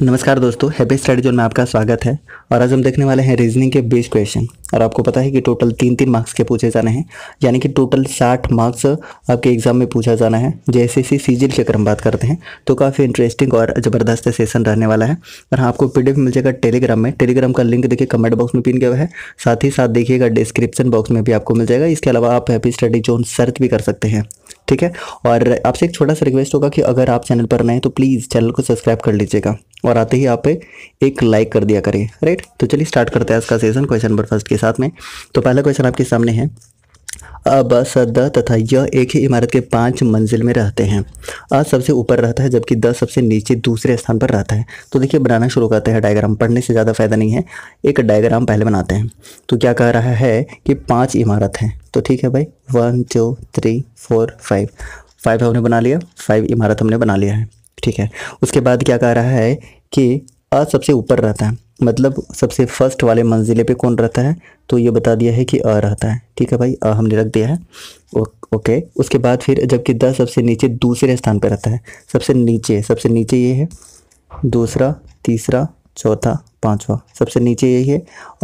नमस्कार दोस्तों happy study zone में आपका स्वागत है और आज हम देखने वाले हैं रीजनिंग के बेस क्वेश्चन और आपको पता है कि टोटल तीन तीन मार्क्स के पूछे जाने हैं यानी कि टोटल साठ मार्क्स आपके एग्जाम में पूछा जाना है जैसे सी सीजिल की अगर हम बात करते हैं तो काफ़ी इंटरेस्टिंग और ज़बरदस्त सेशन रहने वाला है और हाँ आपको पी मिल जाएगा टेलीग्राम में टेलीग्राम का लिंक देखिए कमेंट बॉक्स में पिन गया है साथ ही साथ देखिएगा डिस्क्रिप्शन बॉक्स में भी आपको मिल जाएगा इसके अलावा आप हैप्पी स्टडी जोन सर्च भी कर सकते हैं ठीक है और आपसे एक छोटा सा रिक्वेस्ट होगा कि अगर आप चैनल पर नए तो प्लीज़ चैनल को सब्सक्राइब कर लीजिएगा और आते ही आप एक लाइक कर दिया करिए राइट तो चलिए स्टार्ट करते हैं आज का सेशन क्वेश्चन नंबर फर्स्ट के साथ में तो पहला क्वेश्चन आपके सामने है अब सद तथा य एक ही इमारत के पांच मंजिल में रहते हैं अ सबसे ऊपर रहता है जबकि द सबसे नीचे दूसरे स्थान पर रहता है तो देखिए बनाना शुरू करते हैं डायग्राम पढ़ने से ज़्यादा फायदा नहीं है एक डायग्राम पहले बनाते हैं तो क्या कह रहा है कि पांच इमारत हैं तो ठीक है भाई one two three four five five हमने बना लिया फाइव इमारत हमने बना लिया है ठीक है उसके बाद क्या कह रहा है कि आ सबसे ऊपर रहता है मतलब सबसे फर्स्ट वाले मंजिले पे कौन रहता है तो ये बता दिया है कि अ रहता है ठीक है भाई अ हमने रख दिया है ओ, ओके उसके बाद फिर जबकि द सबसे नीचे दूसरे स्थान पर रहता है सबसे नीचे सबसे नीचे ये है दूसरा तीसरा चौथा पांचवा सबसे नीचे यही है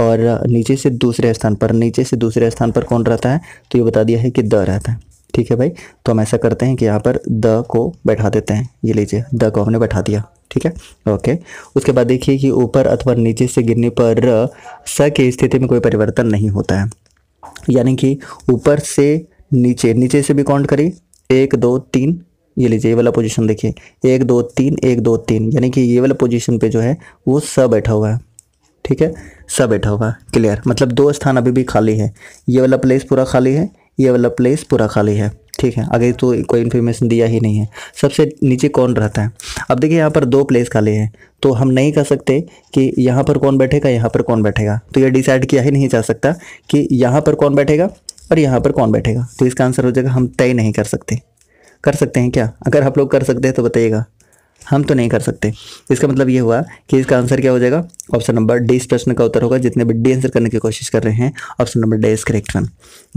और नीचे से दूसरे स्थान पर नीचे से दूसरे स्थान पर कौन रहता है तो ये बता दिया है कि द रहता है ठीक है भाई तो हम ऐसा करते हैं कि यहाँ पर द को बैठा देते हैं ये लीजिए द को हमने बैठा दिया ठीक है ओके उसके बाद देखिए कि ऊपर अथवा नीचे से गिरने पर स की स्थिति में कोई परिवर्तन नहीं होता है यानी कि ऊपर से नीचे नीचे से भी काउंट करिए एक दो तीन ये लीजिए ये वाला पोजीशन देखिए एक दो तीन एक दो तीन यानी कि ये वाला पोजीशन पे जो है वो स बैठा हुआ है ठीक है स बैठा हुआ है क्लियर मतलब दो स्थान अभी भी खाली है ये वाला प्लेस पूरा खाली है ये वाला प्लेस पूरा खाली है ठीक है अगर तो कोई इन्फॉर्मेशन दिया ही नहीं है सबसे नीचे कौन रहता है अब देखिए यहाँ पर दो प्लेस खाली है तो हम नहीं कह सकते कि यहाँ पर कौन बैठेगा यहाँ पर कौन बैठेगा तो ये डिसाइड किया ही नहीं जा सकता कि यहाँ पर कौन बैठेगा और यहाँ पर कौन बैठेगा तो इसका आंसर हो जाएगा हम तय नहीं कर सकते कर सकते हैं क्या अगर आप लोग कर सकते हैं तो बताइएगा हम तो नहीं कर सकते इसका मतलब ये हुआ कि इसका आंसर क्या हो जाएगा ऑप्शन नंबर डी इस प्रश्न का उत्तर होगा जितने भी डी आंसर करने की कोशिश कर रहे हैं option number D is correct one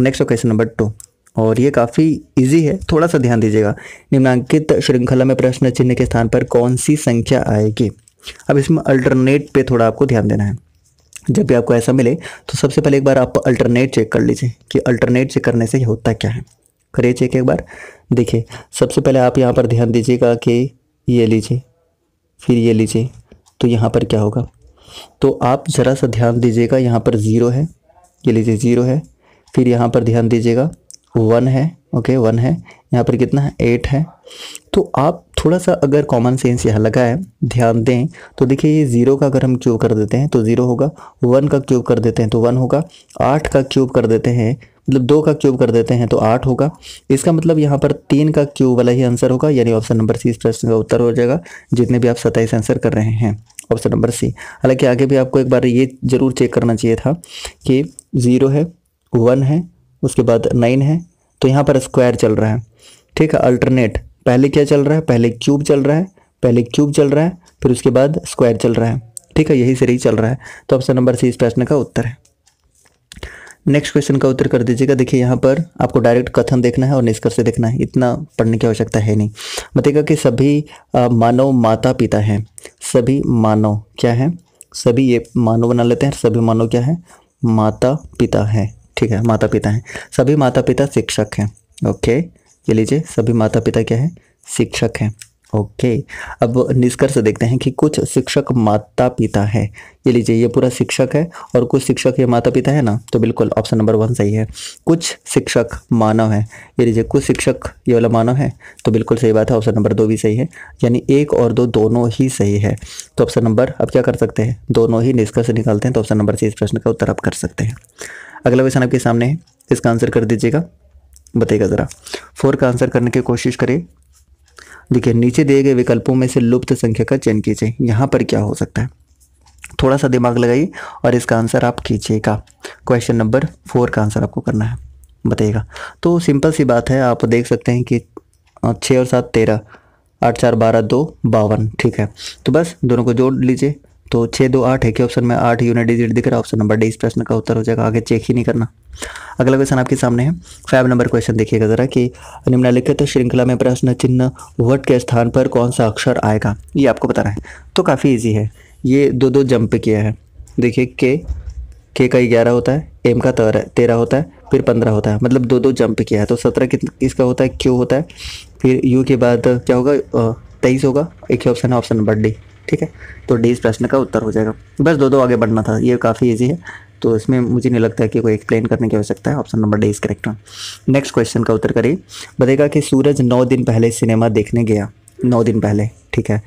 next question number two और ये काफ़ी इजी है थोड़ा सा ध्यान दीजिएगा निम्नांकित श्रृंखला में प्रश्न चिन्ह के स्थान पर कौन सी संख्या आएगी अब इसमें अल्टरनेट पे थोड़ा आपको ध्यान देना है जब भी आपको ऐसा मिले तो सबसे पहले एक बार आप अल्टरनेट चेक कर लीजिए कि अल्टरनेट चेक करने से होता क्या है करिए चेक एक बार देखिए सबसे पहले आप यहाँ पर ध्यान दीजिएगा कि ये लीजिए फिर ये लीजिए तो यहाँ पर क्या होगा तो आप ज़रा सा ध्यान दीजिएगा यहाँ पर ज़ीरो है ये लीजिए ज़ीरो है फिर यहाँ पर ध्यान दीजिएगा वन है ओके वन है यहाँ पर कितना है एट है तो आप थोड़ा सा अगर कॉमन सेंस यहाँ लगाए ध्यान दें तो देखिए ये ज़ीरो का अगर हम क्यूब कर देते हैं तो ज़ीरो होगा वन का क्यूब कर देते हैं तो वन होगा आठ का क्यूब कर देते हैं मतलब दो का क्यूब कर देते हैं तो आठ होगा इसका मतलब यहाँ पर तीन का क्यूब वाला ही आंसर होगा यानी ऑप्शन नंबर सी इस प्रश्न का उत्तर हो जाएगा जितने भी आप सत्ताईस आंसर कर रहे हैं ऑप्शन नंबर सी हालांकि आगे भी आपको एक बार ये ज़रूर चेक करना चाहिए था कि ज़ीरो है वन है उसके बाद नाइन है तो यहाँ पर स्क्वायर चल रहा है ठीक है अल्टरनेट पहले क्या चल रहा है पहले क्यूब चल रहा है पहले क्यूब चल रहा है फिर उसके बाद स्क्वायर चल रहा है ठीक है यही सीरीज चल रहा है तो ऑप्शन नंबर सी इस प्रश्न का उत्तर है नेक्स्ट क्वेश्चन का उत्तर कर दीजिएगा देखिए यहाँ पर आपको डायरेक्ट कथन देखना है और निष्कर्ष देखना है इतना पढ़ने की आवश्यकता है नहीं बताइएगा कि सभी मानव माता पिता हैं सभी मानव क्या है सभी ये मानव बना लेते हैं सभी मानव क्या है माता पिता है ठीक है माता पिता हैं सभी माता पिता शिक्षक हैं ओके ये लीजिए सभी माता पिता क्या है शिक्षक हैं ओके अब निष्कर्ष देखते हैं कि कुछ शिक्षक माता पिता है ये लीजिए ये पूरा शिक्षक है और कुछ शिक्षक ये माता पिता है ना तो बिल्कुल ऑप्शन नंबर वन सही है कुछ शिक्षक मानव है ये लीजिए कुछ शिक्षक ये वाला मानव है तो बिल्कुल सही बात है ऑप्शन नंबर दो भी सही है यानी एक और दो दोनों ही सही है तो ऑप्शन नंबर अब क्या कर सकते हैं दोनों ही निष्कर्ष निकालते हैं तो ऑप्शन नंबर से इस प्रश्न का उत्तर आप कर सकते हैं अगला क्वेश्चन आपके सामने है इसका आंसर कर दीजिएगा बताइएगा ज़रा फोर का आंसर करने की कोशिश करिए देखिए नीचे दिए गए विकल्पों में से लुप्त संख्या का चयन कीजिए यहाँ पर क्या हो सकता है थोड़ा सा दिमाग लगाइए और इसका आंसर आप कीजिएगा क्वेश्चन नंबर फोर का आंसर आपको करना है बताइएगा तो सिंपल सी बात है आप देख सकते हैं कि छः और सात तेरह आठ चार बारह दो बावन ठीक है तो बस दोनों को जोड़ लीजिए तो छः दो आठ है कि ऑप्शन में आठ यूनिट डिजिट दिख रहा है ऑप्शन नंबर डी इस प्रश्न का उत्तर हो जाएगा आगे चेक ही नहीं करना अगला क्वेश्चन आपके सामने है फाइव नंबर क्वेश्चन देखिएगा जरा कि निम्नलिखित तो श्रृंखला में प्रश्न चिन्ह वट के स्थान पर कौन सा अक्षर आएगा ये आपको बताना है तो काफ़ी ईजी है ये दो दो जंप किया है देखिए के के का ग्यारह होता है एम का तेरह होता है फिर पंद्रह होता है मतलब दो दो जंप किया है तो सत्रह इसका होता है क्यू होता है फिर यू के बाद क्या होगा तेईस होगा एक ही ऑप्शन है ऑप्शन नंबर डी ठीक है तो डी इस प्रश्न का उत्तर हो जाएगा बस दो दो आगे बढ़ना था ये काफ़ी ईजी है तो इसमें मुझे नहीं लगता है कि कोई एक्सप्लेन करने की आवश्यकता है option number D is correct है नेक्स्ट क्वेश्चन का उत्तर करिए बताएगा कि सूरज नौ दिन पहले सिनेमा देखने गया नौ दिन पहले ठीक है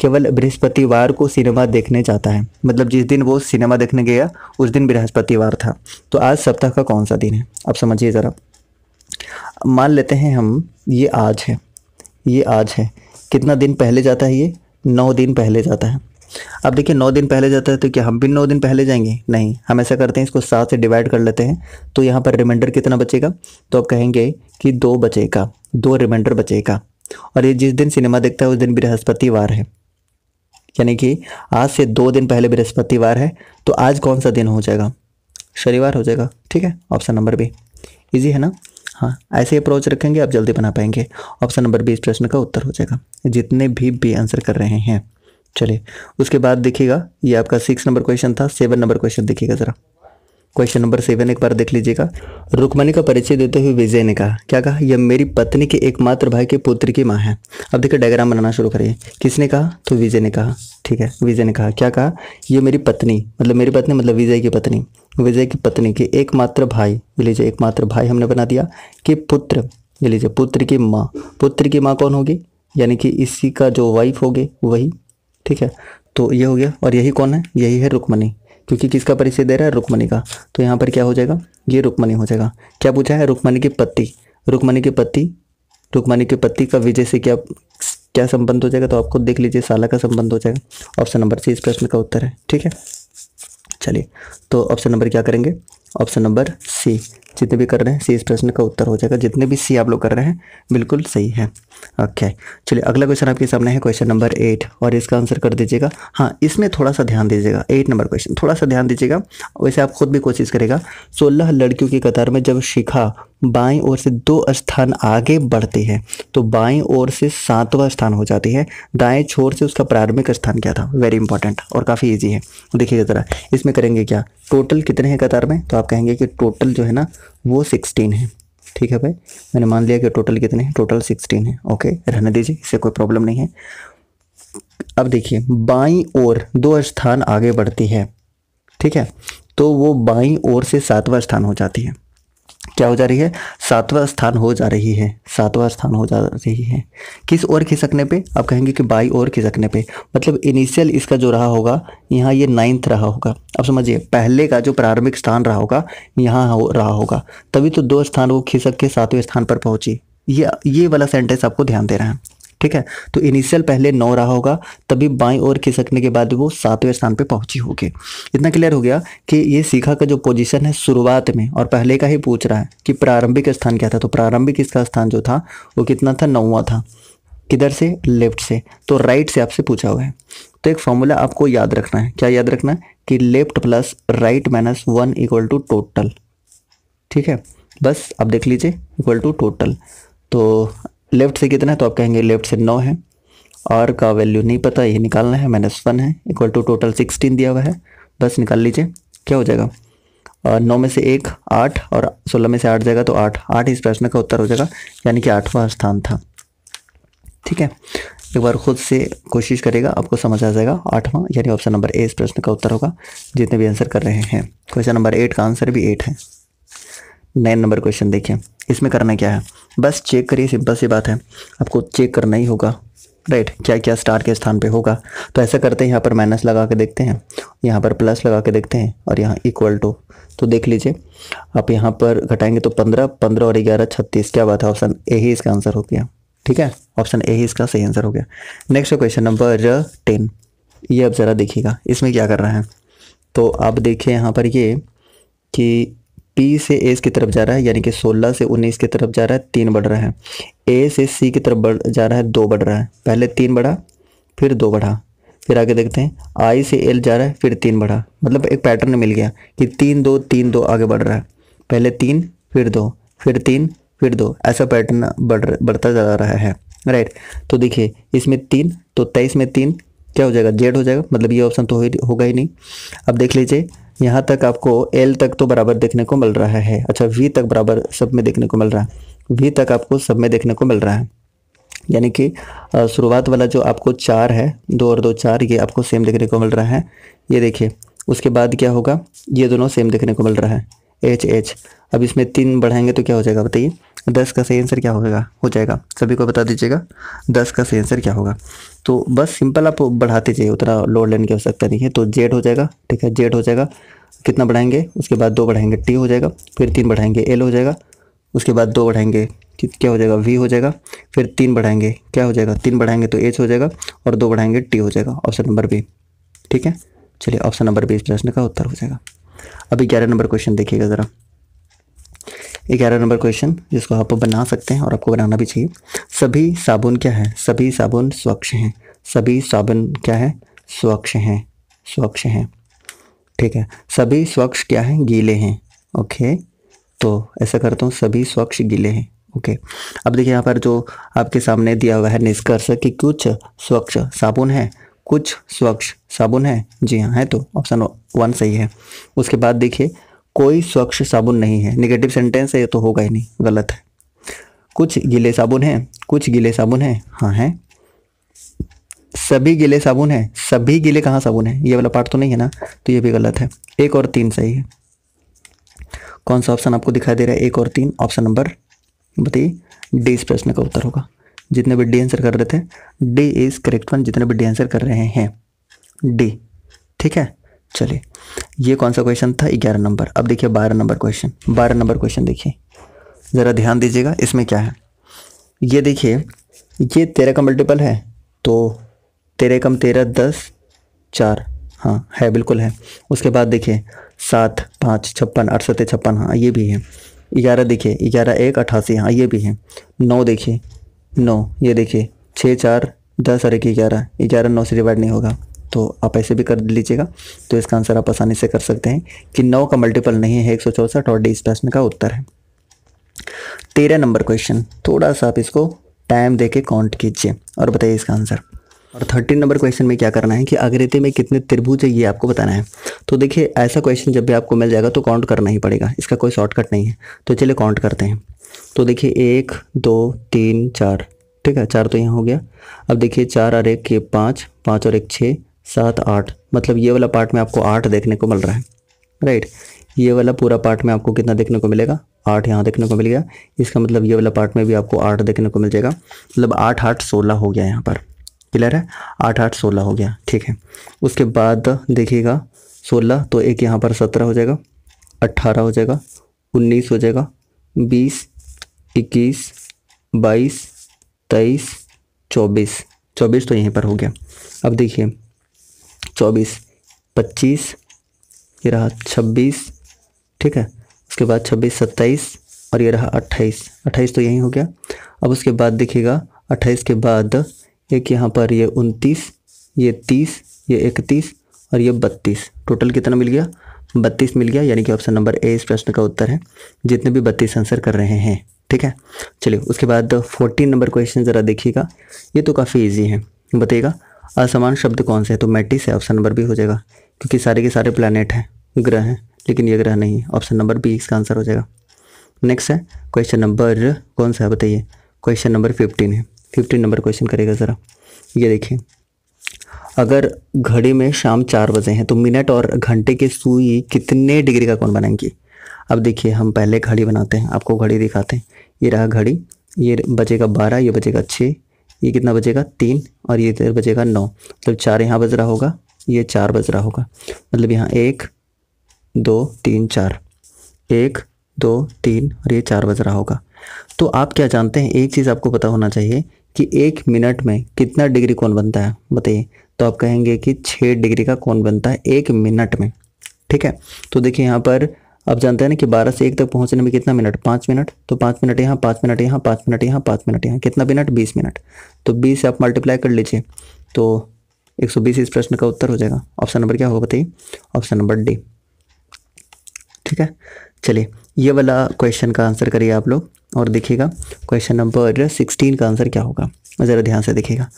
केवल बृहस्पतिवार को सिनेमा देखने जाता है मतलब जिस दिन वो सिनेमा देखने गया उस दिन बृहस्पतिवार था तो आज सप्ताह का कौन सा दिन है आप समझिए ज़रा मान लेते हैं हम ये आज है ये आज है कितना दिन पहले जाता है ये नौ दिन पहले जाता है अब देखिए नौ दिन पहले जाता है तो क्या हम भी नौ दिन पहले जाएंगे नहीं हम ऐसा करते हैं इसको सात से डिवाइड कर लेते हैं तो यहाँ पर रिमाइंडर कितना बचेगा तो आप कहेंगे कि दो बचेगा दो रिमाइंडर बचेगा और ये जिस दिन सिनेमा देखता है उस दिन बृहस्पतिवार है यानी कि आज से दो दिन पहले बृहस्पतिवार है तो आज कौन सा दिन हो जाएगा शनिवार हो जाएगा ठीक है ऑप्शन नंबर बी इजी है ना हाँ ऐसे अप्रोच रखेंगे आप जल्दी बना पाएंगे ऑप्शन नंबर बी इस प्रश्न का उत्तर हो जाएगा जितने भी बी आंसर कर रहे हैं चलिए उसके बाद देखिएगा ये आपका सिक्स नंबर क्वेश्चन था सेवन नंबर क्वेश्चन देखिएगा ज़रा क्वेश्चन नंबर सेवन एक बार देख लीजिएगा रुक्मणी का परिचय देते हुए विजय ने कहा क्या कहा यह मेरी पत्नी के एकमात्र भाई के पुत्र की माँ है अब देखिए डायग्राम बनाना शुरू करिए किसने कहा तो विजय ने कहा ठीक है विजय ने कहा क्या कहा यह मेरी पत्नी मतलब मेरी पत्नी मतलब विजय की पत्नी विजय की पत्नी के एकमात्र भाई ये लीजिए एकमात्र भाई हमने बना दिया कि पुत्र ये लीजिए पुत्र की माँ पुत्र की माँ कौन होगी यानी कि इसी का जो वाइफ होगी वही ठीक है तो ये हो गया और यही कौन है यही है रुक्मणी क्योंकि किसका परिचय दे रहा है रुक्मणी का तो यहाँ पर क्या हो जाएगा ये रुक्मणी हो जाएगा क्या पूछा है रुक्मणी की पति रुक्मणी के पति रुक्मणी के पति का विजय से क्या क्या संबंध हो जाएगा तो आपको देख लीजिए साला का संबंध हो जाएगा ऑप्शन नंबर सी इस प्रश्न का उत्तर है ठीक है चलिए तो ऑप्शन नंबर क्या करेंगे ऑप्शन नंबर सी जितने भी कर रहे हैं सी इस प्रश्न का उत्तर हो जाएगा जितने भी सी आप लोग कर रहे हैं बिल्कुल सही है ओके चलिए अगला क्वेश्चन आपके सामने है क्वेश्चन नंबर एट और इसका आंसर कर दीजिएगा हाँ इसमें थोड़ा सा ध्यान दीजिएगा एट नंबर क्वेश्चन थोड़ा सा ध्यान दीजिएगा वैसे आप खुद भी कोशिश करेगा सोलह लड़कियों की कतार में जब शिखा बाई ओर से दो स्थान आगे बढ़ती है तो बाई ओर से सातवां स्थान हो जाती है दाएं छोर से उसका प्रारंभिक स्थान क्या था वेरी इंपॉर्टेंट और काफ़ी ईजी है देखिएगा ज़रा इसमें करेंगे क्या टोटल कितने हैं कतार में तो आप कहेंगे कि टोटल जो है ना वो सिक्सटीन है ठीक है भाई मैंने मान लिया कि टोटल कितने हैं टोटल सिक्सटीन है ओके रहने दीजिए इससे कोई प्रॉब्लम नहीं है अब देखिए बाई ओर दो स्थान आगे बढ़ती है ठीक है तो वो बाई ओर से सातवां स्थान हो जाती है क्या हो जा रही है सातवां स्थान हो जा रही है सातवां स्थान हो जा रही है किस ओर खिसकने पे आप कहेंगे कि बाई और खिसकने पे मतलब इनिशियल इसका जो रहा होगा यहाँ ये नाइन्थ रहा होगा आप समझिए पहले का जो प्रारंभिक स्थान रहा होगा यहाँ हो रहा होगा तभी तो दो स्थान वो खिसक के सातवें स्थान पर पहुंची ये ये वाला सेंटेंस आपको ध्यान दे रहा है ठीक है तो इनिशियल पहले नौ रहा होगा तभी बाई और खिसकने के बाद वो सातवें स्थान पे पहुंची होगी इतना क्लियर हो गया कि ये सीखा का जो पोजीशन है शुरुआत में और पहले का ही पूछ रहा है कि प्रारंभिक स्थान क्या था तो प्रारंभिक इसका स्थान जो था वो कितना था नौवा था किधर से लेफ्ट से तो राइट से आपसे पूछा हुआ है तो एक फॉर्मूला आपको याद रखना है क्या याद रखना है कि left plus right minus one equal to total ठीक है बस आप देख लीजिए इक्वल टू टोटल तो लेफ्ट से कितना है तो आप कहेंगे लेफ्ट से नौ है आर का वैल्यू नहीं पता ये निकालना है माइनस वन है इक्वल टू टोटल सिक्सटीन दिया हुआ है बस निकाल लीजिए क्या हो जाएगा और नौ में से एक आठ और सोलह में से आठ जाएगा तो आठ आठ इस प्रश्न का उत्तर हो जाएगा यानी कि आठवां स्थान था ठीक है एक बार खुद से कोशिश करेगा आपको समझ आ जाएगा आठवां यानी ऑप्शन नंबर ए इस प्रश्न का उत्तर होगा जितने भी आंसर कर रहे हैं क्वेश्चन नंबर एट का आंसर भी एट है नाइन नंबर क्वेश्चन देखिए इसमें करना क्या है बस चेक करिए सिंपल सी बात है आपको चेक करना ही होगा राइट क्या क्या स्टार के स्थान पे होगा तो ऐसा करते हैं यहाँ पर माइनस लगा के देखते हैं यहाँ पर प्लस लगा के देखते हैं और यहाँ इक्वल टू तो देख लीजिए आप यहाँ पर घटाएंगे तो पंद्रह पंद्रह और ग्यारह छत्तीस क्या बात है ऑप्शन ए ही इसका आंसर हो गया ठीक है ऑप्शन ए ही इसका सही आंसर हो गया नेक्स्ट क्वेश्चन नंबर टेन ये अब ज़रा देखिएगा इसमें क्या कर रहा है तो आप देखिए यहाँ पर ये कि पी से एस की तरफ जा रहा है यानी कि 16 से 19 की तरफ जा रहा है तीन बढ़ रहा है ए से सी की तरफ बढ़ जा रहा है दो बढ़ रहा है पहले तीन बढ़ा फिर दो बढ़ा फिर आगे देखते हैं आई से एल जा रहा है फिर तीन बढ़ा मतलब एक पैटर्न मिल गया कि तीन दो तीन दो आगे बढ़ रहा है पहले तीन फिर दो फिर तीन फिर दो ऐसा पैटर्न बढ़ बढ़ता जा रहा है राइट तो देखिए इसमें तीन तो तेईस में तीन क्या हो जाएगा जेड हो जाएगा मतलब ये ऑप्शन तो होगा ही नहीं अब देख लीजिए यहाँ तक आपको एल तक तो बराबर देखने को मिल रहा है अच्छा वी तक बराबर सब में देखने को मिल रहा है वी तक आपको सब में देखने को मिल रहा है यानी कि शुरुआत वाला जो आपको चार है दो और दो चार ये आपको सेम देखने को मिल रहा है ये देखिए उसके बाद क्या होगा ये दोनों सेम देखने को मिल रहा है एच एच अब इसमें तीन बढ़ाएंगे तो क्या हो जाएगा बताइए दस का सही आंसर क्या होगा हो जाएगा सभी को बता दीजिएगा दस का सही आंसर क्या होगा तो बस सिंपल आप बढ़ाते जाइए उतना लोड लेने की आवश्यकता नहीं है तो जेड हो जाएगा ठीक है जेड हो जाएगा कितना बढ़ाएंगे उसके बाद दो बढ़ाएंगे टी हो जाएगा फिर तीन बढ़ाएंगे एल हो जाएगा उसके बाद दो बढ़ाएंगे क्या हो जाएगा वी हो जाएगा फिर तीन बढ़ाएंगे क्या हो जाएगा तीन बढ़ाएंगे तो एच हो जाएगा और दो बढ़ाएंगे टी हो जाएगा ऑप्शन नंबर बी ठीक है चलिए ऑप्शन नंबर बी इस प्रश्न का उत्तर हो जाएगा अभी ग्यारह नंबर क्वेश्चन देखिएगा ज़रा ग्यारह नंबर क्वेश्चन जिसको आप बना सकते हैं और आपको बनाना भी चाहिए सभी साबुन क्या है सभी साबुन स्वच्छ हैं सभी साबुन क्या है स्वच्छ हैं स्वच्छ हैं ठीक है सभी स्वच्छ क्या हैं गीले हैं ओके तो ऐसा करता हूँ सभी स्वच्छ गीले हैं ओके अब देखिए यहाँ पर जो आपके सामने दिया हुआ है निष्कर्ष कि कुछ स्वच्छ साबुन है कुछ स्वच्छ साबुन है जी हाँ है तो ऑप्शन वन सही है उसके बाद देखिए कोई स्वच्छ साबुन नहीं है निगेटिव सेंटेंस है ये तो होगा ही नहीं गलत है कुछ गीले साबुन हैं कुछ गीले साबुन हैं हाँ हैं सभी गीले साबुन हैं सभी गीले कहाँ साबुन है ये वाला पार्ट तो नहीं है ना तो ये भी गलत है एक और तीन सही है कौन सा ऑप्शन आपको दिखाई दे रहा है एक और तीन ऑप्शन नंबर बताइए डी इस प्रश्न का उत्तर होगा जितने भी डी आंसर कर रहे थे डी इज़ करेक्ट वन जितने भी डी आंसर कर रहे हैं डी ठीक है चलिए ये कौन सा क्वेश्चन था ग्यारह नंबर अब देखिए बारह नंबर क्वेश्चन बारह नंबर क्वेश्चन देखिए ज़रा ध्यान दीजिएगा इसमें क्या है ये देखिए ये तेरह का मल्टीपल है तो तेरह कम तेरह दस चार हाँ है बिल्कुल है उसके बाद देखिए सात पाँच छप्पन अड़सठ छप्पन हाँ ये भी है ग्यारह देखिए ग्यारह एक अट्ठासी हाँ ये भी है नौ देखिए नौ ये देखिए छः चार दस और एक ग्यारह ग्यारह नौ से डिवाइड नहीं होगा तो आप ऐसे भी कर लीजिएगा तो इसका आंसर आप आसानी से कर सकते हैं कि नौ का मल्टीपल नहीं है एक सौ चौसठ और डी स्पेसमें का उत्तर है तेरह नंबर क्वेश्चन थोड़ा सा आप इसको टाइम दे के काउंट कीजिए और बताइए इसका आंसर और थर्टीन नंबर क्वेश्चन में क्या करना है कि आकृति में कितने त्रिभुज है ये आपको बताना है तो देखिए ऐसा क्वेश्चन जब भी आपको मिल जाएगा तो काउंट करना ही पड़ेगा इसका कोई शॉर्टकट नहीं है तो चलिए काउंट करते हैं तो देखिए एक दो तीन चार ठीक है चार तो यहाँ हो गया अब देखिए चार और एक पाँच पाँच और एक छः सात आठ मतलब ये वाला पार्ट में आपको आठ देखने को मिल रहा है राइट ये वाला पूरा पार्ट में आपको कितना देखने को मिलेगा आठ यहाँ देखने को मिल गया इसका मतलब ये वाला पार्ट में भी आपको आठ देखने को मिल जाएगा मतलब आठ आठ सोलह हो गया यहाँ पर क्लियर है आठ आठ सोलह हो गया ठीक है उसके बाद देखिएगा सोलह तो एक यहाँ पर सत्रह हो जाएगा अट्ठारह हो जाएगा उन्नीस हो जाएगा बीस इक्कीस बाईस तेईस चौबीस चौबीस तो यहीं पर हो गया अब देखिए चौबीस पच्चीस ये रहा छब्बीस ठीक है उसके बाद छब्बीस सत्ताईस और ये रहा अट्ठाईस अट्ठाईस तो यही हो गया अब उसके बाद देखिएगा अट्ठाईस के बाद एक यहाँ पर ये उनतीस ये तीस ये इकतीस और ये बत्तीस टोटल कितना मिल गया बत्तीस मिल गया यानी कि ऑप्शन नंबर ए इस प्रश्न का उत्तर है जितने भी बत्तीस आंसर कर रहे हैं ठीक है चलिए उसके बाद फोर्टीन नंबर क्वेश्चन ज़रा देखिएगा ये तो काफ़ी ईजी है बताइएगा असमान शब्द कौन से है तो मैटिस है ऑप्शन नंबर बी हो जाएगा क्योंकि सारे के सारे प्लानट हैं ग्रह हैं लेकिन ये ग्रह नहीं है ऑप्शन नंबर बी इसका आंसर हो जाएगा नेक्स्ट है क्वेश्चन नंबर कौन सा है बताइए क्वेश्चन नंबर फिफ्टीन है फिफ्टीन नंबर क्वेश्चन करेगा ज़रा ये देखिए अगर घड़ी में शाम चार बजे हैं तो मिनट और घंटे की सुई कितने डिग्री का कौन बनाएंगी अब देखिए हम पहले घड़ी बनाते हैं आपको घड़ी दिखाते हैं ये रहा घड़ी ये बजेगा बारह ये बजेगा छः ये कितना बचेगा तीन और ये इधर बचेगा नौ मतलब चार यहाँ बज रहा होगा ये चार बज रहा होगा मतलब यहाँ एक दो तीन चार एक दो तीन और ये चार बज रहा होगा तो आप क्या जानते हैं एक चीज़ आपको पता होना चाहिए कि एक मिनट में कितना डिग्री कौन बनता है बताइए तो आप कहेंगे कि छः डिग्री का कौन बनता है एक मिनट में ठीक है तो देखिए यहाँ पर आप जानते हैं ना कि बारह से एक तक पहुंचने में कितना मिनट पांच मिनट तो पांच मिनट यहाँ पाँच मिनट यहाँ पाँच मिनट यहाँ पांच मिनट यहाँ कितना मिनट बीस मिनट तो बीस आप मल्टीप्लाई कर लीजिए तो एक सौ बीस इस प्रश्न का उत्तर हो जाएगा ऑप्शन नंबर क्या होगा बताइए ऑप्शन नंबर डी ठीक है चलिए ये वाला क्वेश्चन का आंसर करिए आप लोग और देखिएगा क्वेश्चन नंबर सिक्सटीन का आंसर क्या होगा ज़रा ध्यान से देखिएगा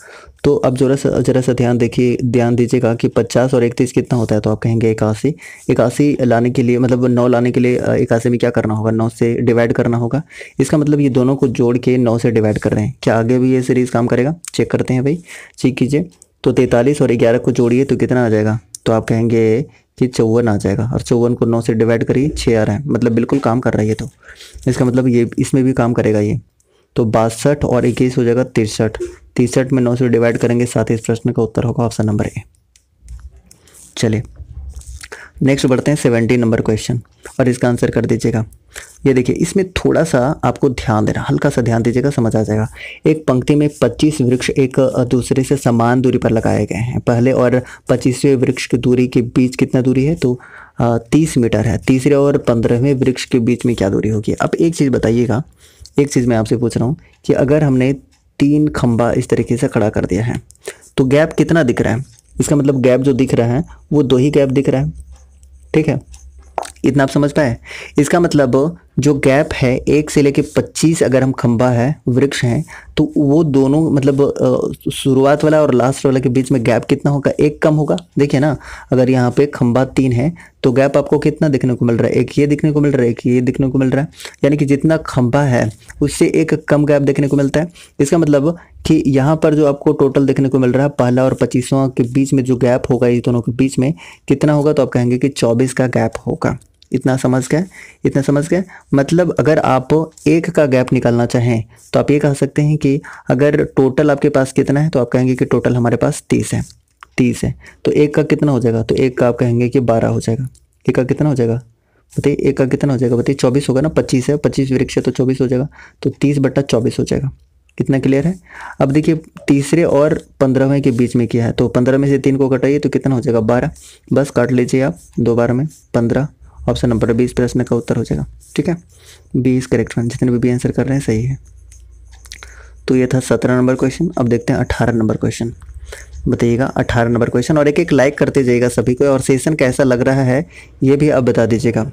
तो अब जरा सा ज़रा सा ध्यान देखिए ध्यान दीजिएगा कि पचास और इकतीस कितना होता है तो आप कहेंगे इक्यासी इक्यासी लाने के लिए मतलब नौ लाने के लिए इक्यासी में क्या करना होगा नौ से डिवाइड करना होगा इसका मतलब ये दोनों को जोड़ के नौ से डिवाइड कर रहे हैं क्या आगे भी ये सीरीज़ काम करेगा चेक करते हैं भाई चेक कीजिए तो तैंतालीस और ग्यारह को जोड़िए तो कितना आ जाएगा तो आप कहेंगे ये चौवन आ जाएगा और चौवन को नौ से डिवाइड करिए छः आ रहा है मतलब बिल्कुल काम कर रहा है ये तो इसका मतलब ये इसमें भी काम करेगा ये तो बासठ और इक्कीस हो जाएगा तिरसठ तिरसठ में नौ से डिवाइड करेंगे साथ ही इस प्रश्न का उत्तर होगा ऑप्शन नंबर ए चलिए नेक्स्ट बढ़ते हैं सेवेंटी नंबर क्वेश्चन और इसका आंसर कर दीजिएगा ये देखिए इसमें थोड़ा सा आपको ध्यान देना हल्का सा ध्यान दीजिएगा समझ आ जाएगा एक पंक्ति में 25 वृक्ष एक दूसरे से समान दूरी पर लगाए गए हैं पहले और 25वें वृक्ष की दूरी के बीच कितना दूरी है तो तीस मीटर है तीसरे और पंद्रहवें वृक्ष के बीच में क्या दूरी होगी अब एक चीज़ बताइएगा एक चीज़ मैं आपसे पूछ रहा हूँ कि अगर हमने तीन खम्बा इस तरीके से खड़ा कर दिया है तो गैप कितना दिख रहा है इसका मतलब गैप जो दिख रहा है वो दो ही गैप दिख रहा है ठीक है इतना आप समझ पाए इसका मतलब जो गैप है एक से लेके पच्चीस अगर हम खंबा है वृक्ष हैं तो वो दोनों मतलब शुरुआत वाला और लास्ट वाला के बीच में गैप कितना होगा एक कम होगा देखिए ना अगर यहाँ पे खंबा तीन है तो गैप आपको कितना देखने को मिल रहा है एक ये देखने को मिल रहा है एक ये देखने को मिल रहा है यानी कि जितना खंबा है उससे एक कम गैप देखने को मिलता है इसका मतलब कि यहाँ पर जो आपको टोटल देखने को मिल रहा है पहला और पच्चीसवा के बीच में जो गैप होगा इस दोनों के बीच में कितना होगा तो आप कहेंगे कि चौबीस का गैप होगा इतना समझ गए इतना समझ गए मतलब अगर आप एक का गैप निकालना चाहें तो आप ये कह सकते हैं कि अगर टोटल आपके पास कितना है तो आप कहेंगे कि टोटल हमारे पास तीस है तीस है तो एक का कितना हो जाएगा तो एक का आप कहेंगे कि बारह हो जाएगा एक का कितना हो जाएगा बताइए एक का कितना हो जाएगा बताइए चौबीस होगा ना पच्चीस है पच्चीस वृक्ष है तो चौबीस हो जाएगा तो तीस बट्टा चौबीस हो जाएगा कितना क्लियर है अब देखिए तीसरे और पंद्रहवें के बीच में किया है तो पंद्रह में से तीन को कटाइए तो कितना हो जाएगा बारह बस काट लीजिए आप दो बारह में पंद्रह ऑप्शन नंबर बीस प्रश्न का उत्तर हो जाएगा ठीक है बीस करेक्ट वन जितने भी बी आंसर कर रहे हैं सही है तो ये था सत्रह नंबर क्वेश्चन अब देखते हैं अठारह नंबर क्वेश्चन बताइएगा अठारह नंबर क्वेश्चन और एक एक लाइक करते जाइएगा सभी को और सेशन कैसा लग रहा है ये भी आप बता दीजिएगा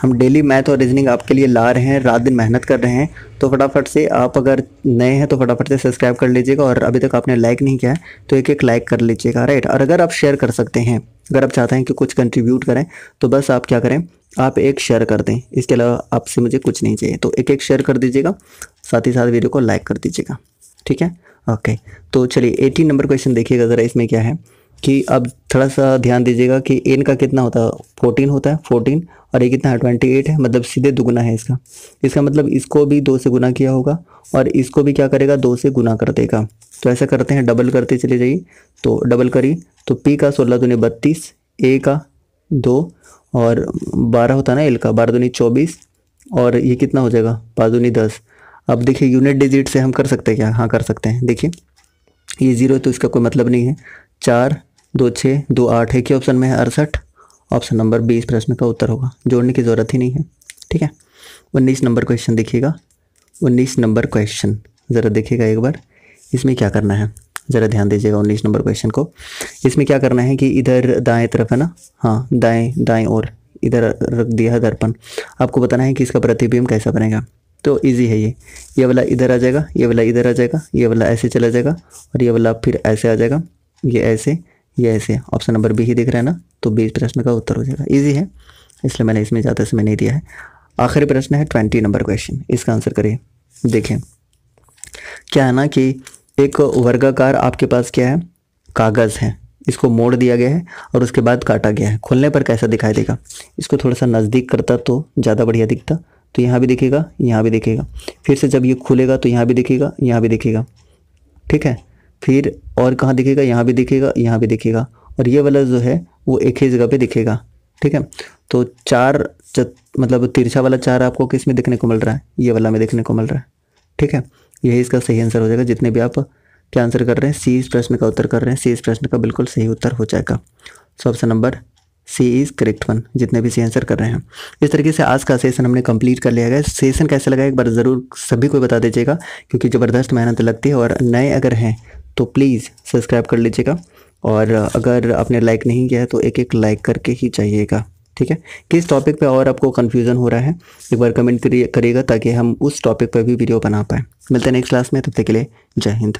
हम डेली मैथ और रीजनिंग आपके लिए ला रहे हैं रात दिन मेहनत कर रहे हैं तो फटाफट से आप अगर नए हैं तो फटाफट से सब्सक्राइब कर लीजिएगा और अभी तक आपने लाइक नहीं किया है तो एक एक लाइक कर लीजिएगा राइट और अगर आप शेयर कर सकते हैं अगर आप चाहते हैं कि कुछ कंट्रीब्यूट करें तो बस आप क्या करें आप एक शेयर कर दें इसके अलावा आपसे मुझे कुछ नहीं चाहिए तो एक एक शेयर कर दीजिएगा साथ ही साथ वीडियो को लाइक कर दीजिएगा ठीक है ओके तो चलिए एटीन नंबर क्वेश्चन देखिएगा ज़रा इसमें क्या है कि अब थोड़ा सा ध्यान दीजिएगा कि एन का कितना होता है फोर्टीन होता है फोर्टीन और ये कितना है ट्वेंटी एट है मतलब सीधे दुगुना है इसका इसका मतलब इसको भी दो से गुना किया होगा और इसको भी क्या करेगा दो से गुना कर देगा तो ऐसा करते हैं डबल करते चले जाइए तो डबल करिए तो पी का सोलह दुने बत्तीस ए का दो और बारह होता है ना एल का बारह दूनी चौबीस और ये कितना हो जाएगा पाँच दूनी दस अब देखिए यूनिट डिजिट से हम कर सकते हैं क्या हाँ कर सकते हैं देखिए ये ज़ीरो तो इसका कोई मतलब नहीं है चार दो छः दो आठ है कि ऑप्शन में है अड़सठ ऑप्शन नंबर बीस प्रश्न का उत्तर होगा जोड़ने की ज़रूरत ही नहीं है ठीक है उन्नीस नंबर क्वेश्चन देखिएगा उन्नीस नंबर क्वेश्चन ज़रा देखिएगा एक बार इसमें क्या करना है ज़रा ध्यान दीजिएगा उन्नीस नंबर क्वेश्चन को इसमें क्या करना है कि इधर दाएं तरफ है ना हाँ दाएं दाएं और इधर रख दिया है दर्पण आपको बताना है कि इसका प्रतिबिंब कैसा बनेगा तो इजी है ये ये वाला इधर आ जाएगा ये वाला इधर आ जाएगा ये वाला ऐसे चला जाएगा और ये वाला फिर ऐसे आ जाएगा ये ऐसे ये ऐसे ऑप्शन नंबर बी ही दिख रहा है ना तो बी प्रश्न का उत्तर हो जाएगा ईजी है इसलिए मैंने इसमें ज़्यादा समय नहीं दिया है आखिरी प्रश्न है ट्वेंटी नंबर क्वेश्चन इसका आंसर करिए देखें क्या है ना कि एक वर्गाकार आपके पास क्या है कागज़ है इसको मोड़ दिया गया है और उसके बाद काटा गया है खोलने पर कैसा दिखाई देगा इसको थोड़ा सा नज़दीक करता तो ज़्यादा बढ़िया दिखता तो यहाँ भी दिखेगा यहाँ भी दिखेगा फिर से जब ये खुलेगा तो यहाँ भी दिखेगा यहाँ भी दिखेगा ठीक है फिर और कहाँ दिखेगा यहाँ भी दिखेगा यहाँ भी दिखेगा और ये वाला जो है वो एक ही जगह पे दिखेगा ठीक है तो चार मतलब तिरछा वाला चार आपको किस में देखने को मिल रहा है ये वाला में देखने को मिल रहा है ठीक है यही इसका सही आंसर हो जाएगा जितने भी आप क्या आंसर कर रहे हैं सी इस प्रश्न का उत्तर कर रहे हैं सी इस प्रश्न का बिल्कुल सही उत्तर हो जाएगा so option number C is correct one जितने भी सी आंसर कर रहे हैं इस तरीके से आज का सेशन हमने कंप्लीट कर लिया गया सेशन कैसे लगा एक बार ज़रूर सभी को बता दीजिएगा क्योंकि ज़बरदस्त मेहनत लगती है और नए अगर हैं तो प्लीज़ सब्सक्राइब कर लीजिएगा और अगर आपने लाइक नहीं किया है तो एक एक लाइक करके ही चाहिएगा ठीक है किस टॉपिक पे और आपको कन्फ्यूज़न हो रहा है एक बार कमेंट करिएगा ताकि हम उस टॉपिक पर भी वीडियो बना पाएँ मिलते हैं नेक्स्ट क्लास में तब तक के लिए जय हिंद